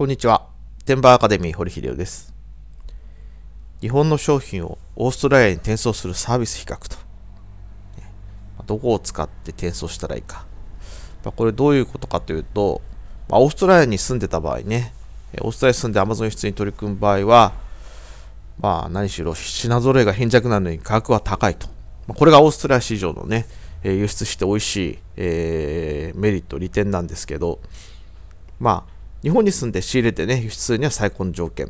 こんにちは。テンバーアカデミー堀秀夫です。日本の商品をオーストラリアに転送するサービス比較と。どこを使って転送したらいいか。まこれどういうことかというと、まオーストラリアに住んでた場合ね、オーストラリアに住んで Amazon 輸出に取り組む場合は、まあ何しろ品揃えが貧弱なのに価格は高いと。まこれがオーストラリア市場のね、輸出して美味しい、えー、メリット、利点なんですけど、まあ日本に住んで仕入れてね、輸出には最高の条件。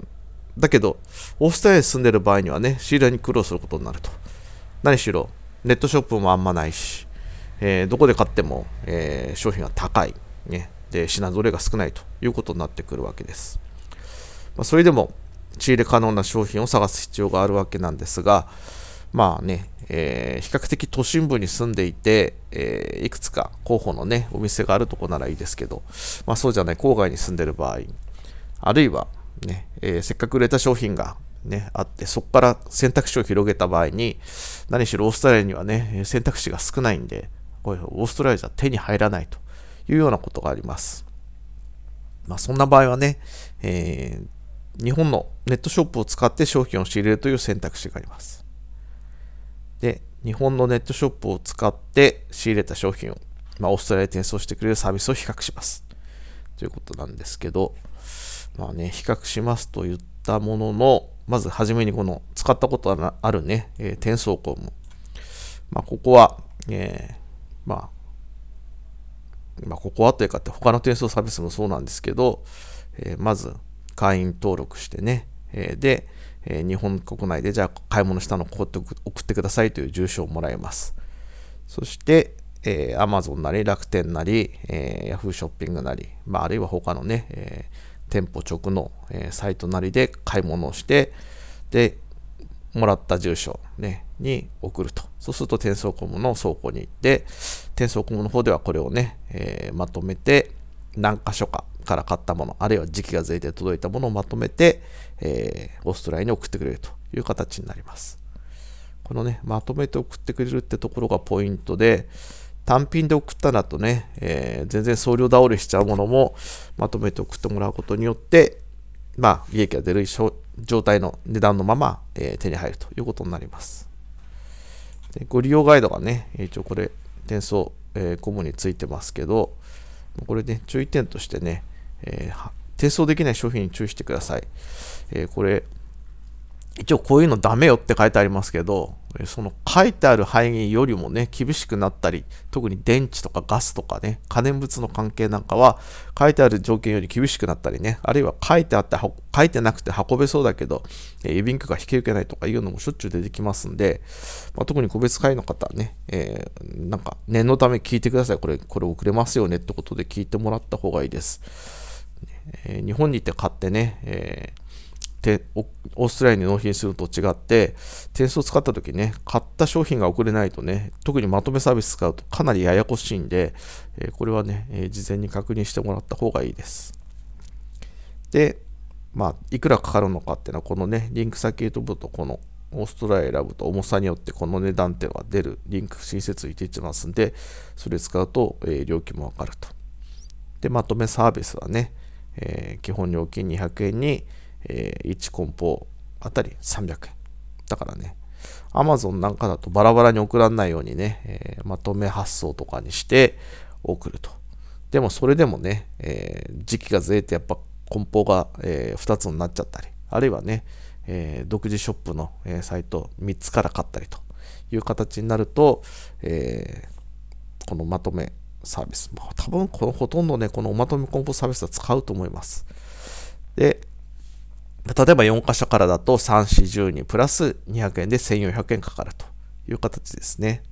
だけど、オーストラリアに住んでる場合にはね、仕入れに苦労することになると。何しろ、ネットショップもあんまないし、えー、どこで買っても、えー、商品が高い、ねで、品ぞれが少ないということになってくるわけです。まあ、それでも、仕入れ可能な商品を探す必要があるわけなんですが、まあね、えー、比較的都心部に住んでいて、えー、いくつか候補のね、お店があるとこならいいですけど、まあそうじゃない、郊外に住んでる場合、あるいはね、えー、せっかく売れた商品がね、あって、そこから選択肢を広げた場合に、何しろオーストラリアにはね、選択肢が少ないんで、こういうオーストラリアじゃ手に入らないというようなことがあります。まあ、そんな場合はね、えー、日本のネットショップを使って商品を仕入れるという選択肢があります。で、日本のネットショップを使って仕入れた商品を、まあ、オーストラリアに転送してくれるサービスを比較します。ということなんですけど、まあね、比較しますと言ったものの、まずはじめにこの使ったことあるね、えー、転送項目。まあ、ここは、えー、まあ、まあ、ここはというかって他の転送サービスもそうなんですけど、えー、まず会員登録してね、えー、で、えー、日本国内でじゃあ買い物したのここって送ってくださいという住所をもらえます。そして、えー、Amazon なり楽天なり、えー、Yahoo ショッピングなり、まあ、あるいは他のね、えー、店舗直の、えー、サイトなりで買い物をして、で、もらった住所、ね、に送ると。そうすると転送コムの倉庫に行って、転送コムの方ではこれをね、えー、まとめて何箇所かから買ったもの、あるいは時期がずれて届いたものをまとめて、えー、オーストラリアに送ってくれるという形になります。このね、まとめて送ってくれるってところがポイントで、単品で送ったらとね、えー、全然送料倒れしちゃうものもまとめて送ってもらうことによって、まあ、利益が出る状態の値段のまま、えー、手に入るということになります。でご利用ガイドがね、一応これ、転送、えー、コムについてますけど、これね、注意点としてね、えー、転送できない商品に注意してください。えー、これ、一応こういうのダメよって書いてありますけど、その書いてある範囲よりもね、厳しくなったり、特に電池とかガスとかね、可燃物の関係なんかは、書いてある条件より厳しくなったりね、あるいは書いてあって、書いてなくて運べそうだけど、え郵便局が引き受けないとかいうのもしょっちゅう出てきますんで、まあ、特に個別会員の方はね、えー、なんか念のため聞いてください。これ、これ遅れますよねってことで聞いてもらった方がいいです。え日本に行って買ってね、えー、オーストラリアに納品すると違って、テストを使った時ね、買った商品が送れないとね、特にまとめサービス使うとかなりややこしいんで、えー、これはね、えー、事前に確認してもらった方がいいです。で、まあ、いくらかかるのかっていうのは、このね、リンク先へ飛ぶと、このオーストラリア選ぶと重さによってこの値段っていうのが出るリンク新設いていってますんで、それ使うと、えー、料金もわかると。で、まとめサービスはね、えー、基本料金200円に、えー、1梱包あたり300円。だからね、Amazon なんかだとバラバラに送らないようにね、えー、まとめ発送とかにして送ると。でもそれでもね、えー、時期がずれてやっぱ梱包が、え2つになっちゃったり、あるいはね、え独自ショップの、えサイト3つから買ったりという形になると、えこのまとめサービス。まあ、多分このほとんどね、このおまとめコンポサービスは使うと思います。で、例えば4箇所からだと3、4、12プラス200円で1400円かかるという形ですね。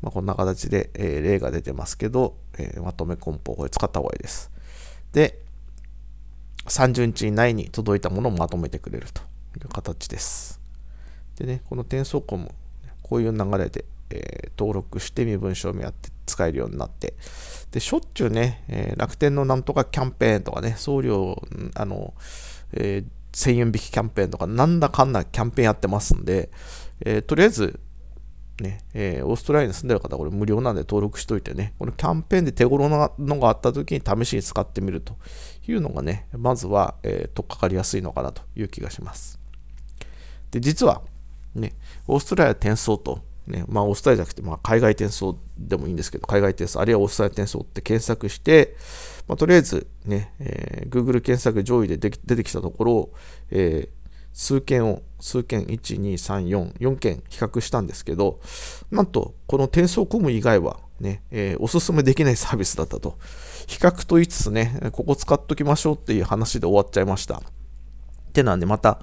まあ、こんな形で、えー、例が出てますけど、えー、まとめ梱包を使った方がいいです。で、30日以内に届いたものをまとめてくれるという形です。でね、この転送コもこういう流れでえー、登録して身分証明やって使えるようになって、で、しょっちゅうね、えー、楽天のなんとかキャンペーンとかね、送料、あの、えー、1000円引きキャンペーンとか、なんだかんだキャンペーンやってますんで、えー、とりあえず、ね、えー、オーストラリアに住んでる方はこれ無料なんで登録しといてね、このキャンペーンで手頃なのがあった時に試しに使ってみるというのがね、まずは、えー、取っかかりやすいのかなという気がします。で、実は、ね、オーストラリア転送とねまあ、オーストラリアじゃなくて、まあ、海外転送でもいいんですけど、海外転送、あるいはオーストラリア転送って検索して、まあ、とりあえずね、えー、Google 検索上位でで出てきたところ、えー、数件を、数件、1、2、3、4、4件比較したんですけど、なんと、この転送コム以外は、ね、えー、おすすめできないサービスだったと。比較と言いつつね、ここ使っときましょうっていう話で終わっちゃいました。手なんで、また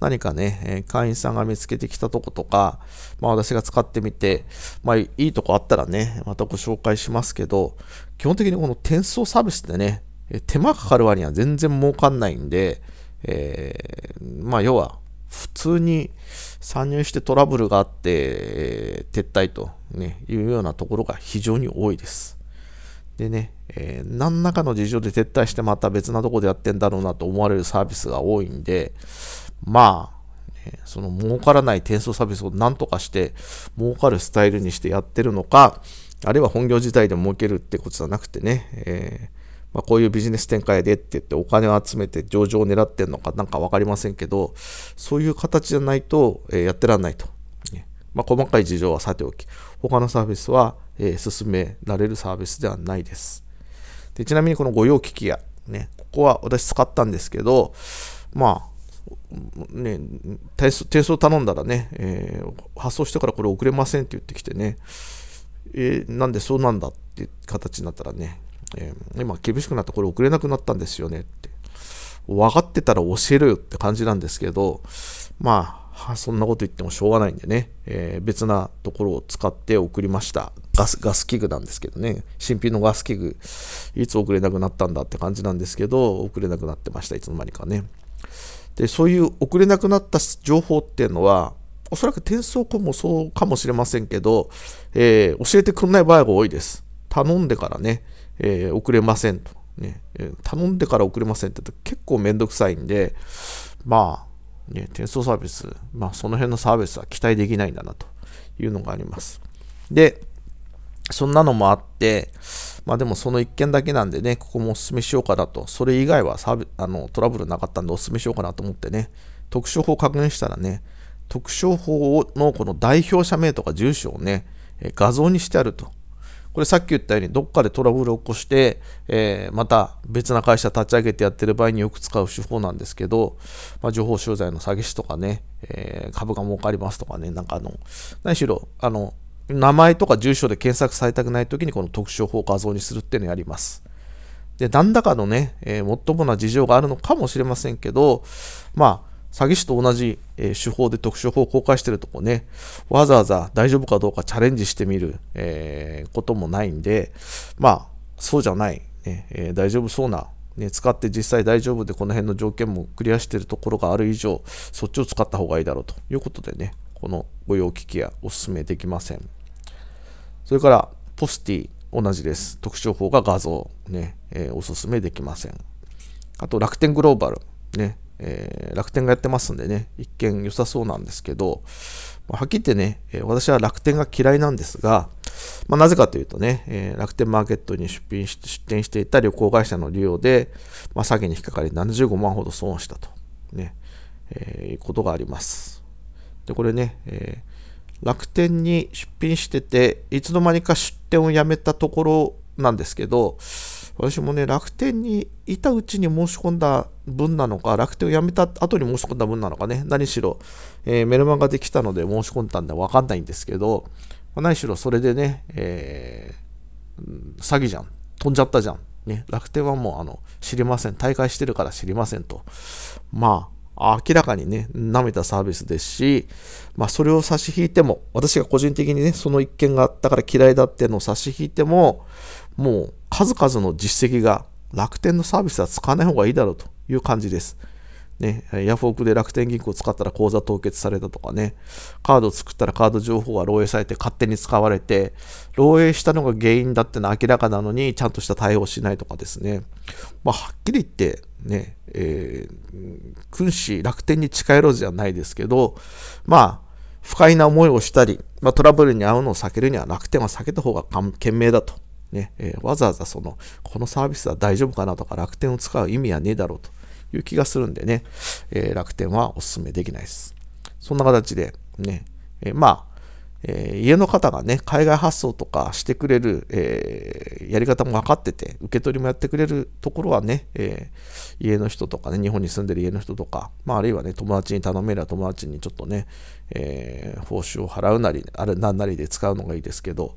何かね、え会員さんが見つけてきたとことか、まあ私が使ってみて、まあいいとこあったらね、またご紹介しますけど、基本的にこの転送サービスってね、手間かかる割には全然儲かんないんで、えー、まあ要は普通に参入してトラブルがあって、撤退と、ね、いうようなところが非常に多いです。でね、えー、何らかの事情で撤退してまた別なとこでやってんだろうなと思われるサービスが多いんで、まあ、その儲からない転送サービスを何とかして儲かるスタイルにしてやってるのか、あるいは本業自体で儲けるってことじゃなくてね、えーまあ、こういうビジネス展開でって言ってお金を集めて上場を狙ってんのかなんか分かりませんけど、そういう形じゃないと、えー、やってらんないと。まあ、細かい事情はさておき、他のサービスはえー、進められるサービスではないです。でちなみにこの御用聞き屋、ね、ここは私使ったんですけど、まあ、ね、提訴を頼んだらね、えー、発送してからこれ送れませんって言ってきてね、えー、なんでそうなんだって形になったらね、えー、今厳しくなってこれ送れなくなったんですよねって。分かってたら教えろよって感じなんですけど、まあ、はあ、そんなこと言ってもしょうがないんでね、えー、別なところを使って送りました。ガス、ガス器具なんですけどね、新品のガス器具、いつ送れなくなったんだって感じなんですけど、送れなくなってました、いつの間にかね。で、そういう送れなくなった情報っていうのは、おそらく転送庫もそうかもしれませんけど、えー、教えてくれない場合が多いです。頼んでからね、えー、送れませんと、ね頼んでから送れませんって言結構めんどくさいんで、まあ、ね、転送サービス、まあ、その辺のサービスは期待できないんだなというのがあります。で、そんなのもあって、まあでもその1件だけなんでね、ここもお勧めしようかなと、それ以外はサービあのトラブルなかったんでお勧めしようかなと思ってね、特徴法を確認したらね、特徴法のこの代表者名とか住所をね、画像にしてあると。これさっき言ったようにどっかでトラブルを起こして、えー、また別な会社立ち上げてやってる場合によく使う手法なんですけど、まあ、情報商材の詐欺師とかね、えー、株が儲かりますとかね、なんかあの、何しろ、あの、名前とか住所で検索されたくないときにこの特殊法を画像にするっていうのをやります。で、何らかのね、えー、もっともな事情があるのかもしれませんけど、まあ、詐欺師と同じ、え手法で特殊法を公開してるとこね、わざわざ大丈夫かどうかチャレンジしてみる、えー、こともないんで、まあ、そうじゃない、ねえー、大丈夫そうな、ね、使って実際大丈夫でこの辺の条件もクリアしてるところがある以上、そっちを使った方がいいだろうということでね、この御用聞きやおすすめできません。それから、ポスティ、同じです。特徴法が画像、ねえー、おすすめできません。あと、楽天グローバル、ねえー、楽天がやってますんでね、一見良さそうなんですけど、はっきり言ってね、私は楽天が嫌いなんですが、まあ、なぜかというとね、えー、楽天マーケットに出品し出店していた旅行会社の利用で、まあ、詐欺に引っかかり75万ほど損したと、ね、えいうことがあります。で、これね、えー、楽天に出品してて、いつの間にか出店をやめたところなんですけど、私もね、楽天にいたうちに申し込んだ分なのか、楽天を辞めた後に申し込んだ分なのかね、何しろ、えー、メルマガできたので申し込んだんでわかんないんですけど、まあ、何しろそれでね、えー、詐欺じゃん、飛んじゃったじゃん。ね、楽天はもうあの知りません、大会してるから知りませんと。まあ、明らかにね、舐めたサービスですし、まあ、それを差し引いても、私が個人的にね、その一件があったから嫌いだっていうのを差し引いても、もう数々の実績が楽天のサービスは使わない方がいいだろうという感じです。ね、ヤフオクで楽天銀行を使ったら口座凍結されたとかね、カードを作ったらカード情報が漏洩されて勝手に使われて、漏洩したのが原因だってのは明らかなのに、ちゃんとした対応しないとかですね、まあ、はっきり言ってね、えー、君子楽天に近寄ろうじゃないですけど、まあ、不快な思いをしたり、まあ、トラブルに遭うのを避けるには楽天は避けた方が賢明だとねえー、わざわざそのこのサービスは大丈夫かなとか楽天を使う意味はねえだろうという気がするんでね、えー、楽天はお勧めできないです。そんな形でね、えー、まあ、えー、家の方がね、海外発送とかしてくれる、えー、やり方も分かってて、受け取りもやってくれるところはね、えー、家の人とかね、日本に住んでる家の人とか、まあ、あるいはね、友達に頼めれば友達にちょっとね、え報酬を払うなり、あれなんなりで使うのがいいですけど、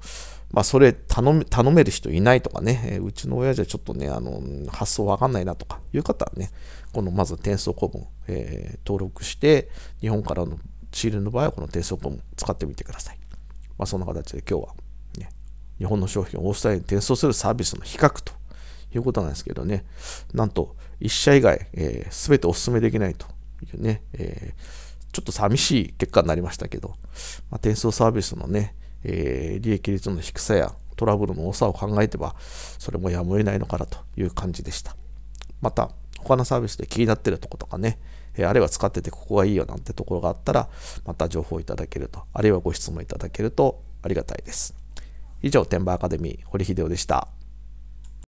まあ、それ頼め、頼める人いないとかね、えうちの親じゃちょっとね、あの、発想わかんないなとかいう方はね、このまず転送コ文、えー、登録して、日本からの仕入れの場合はこの転送古文使ってみてください。まあ、そんな形で今日は、ね、日本の商品をオーストラリアに転送するサービスの比較ということなんですけどね、なんと1社以外、えー、全てお勧めできないというね、えー、ちょっと寂しい結果になりましたけど、まあ、転送サービスのね、えー、利益率の低さやトラブルの多さを考えてば、それもやむを得ないのかなという感じでした。また、他のサービスで気になっているとことかね、えー、あるいは使っててここがいいよなんてところがあったら、また情報いただけると、あるいはご質問いただけるとありがたいです。以上、天馬アカデミー、堀秀夫でした。